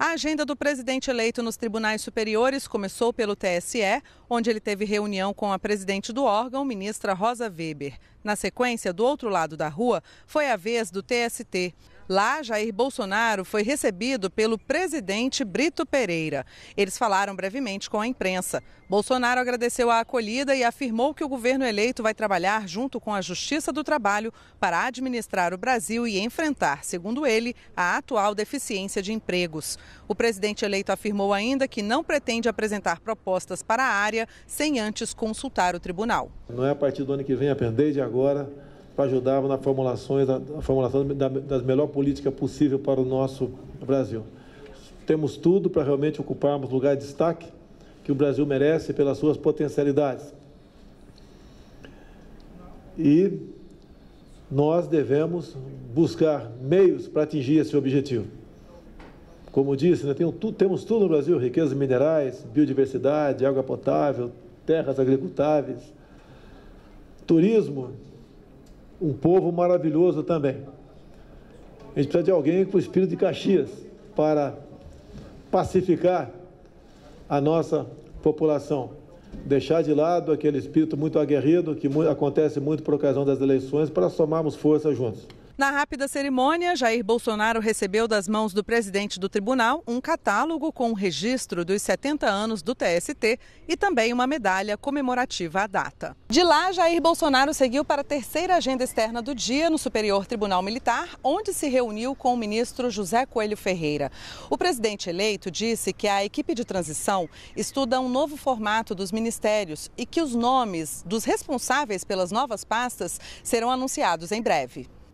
A agenda do presidente eleito nos tribunais superiores começou pelo TSE, onde ele teve reunião com a presidente do órgão, ministra Rosa Weber. Na sequência, do outro lado da rua, foi a vez do TST. Lá, Jair Bolsonaro foi recebido pelo presidente Brito Pereira. Eles falaram brevemente com a imprensa. Bolsonaro agradeceu a acolhida e afirmou que o governo eleito vai trabalhar junto com a Justiça do Trabalho para administrar o Brasil e enfrentar, segundo ele, a atual deficiência de empregos. O presidente eleito afirmou ainda que não pretende apresentar propostas para a área sem antes consultar o tribunal. Não é a partir do ano que vem, a de agora para ajudar na formulação, na formulação da, das melhor política possível para o nosso Brasil. Temos tudo para realmente ocuparmos lugar de destaque que o Brasil merece pelas suas potencialidades. E nós devemos buscar meios para atingir esse objetivo. Como disse, né, tu, temos tudo no Brasil: riquezas minerais, biodiversidade, água potável, terras agricultáveis, turismo, um povo maravilhoso também. A gente precisa de alguém com o espírito de Caxias para pacificar a nossa população. Deixar de lado aquele espírito muito aguerrido que acontece muito por ocasião das eleições para somarmos força juntos. Na rápida cerimônia, Jair Bolsonaro recebeu das mãos do presidente do tribunal um catálogo com o um registro dos 70 anos do TST e também uma medalha comemorativa à data. De lá, Jair Bolsonaro seguiu para a terceira agenda externa do dia no Superior Tribunal Militar, onde se reuniu com o ministro José Coelho Ferreira. O presidente eleito disse que a equipe de transição estuda um novo formato dos ministérios e que os nomes dos responsáveis pelas novas pastas serão anunciados em breve.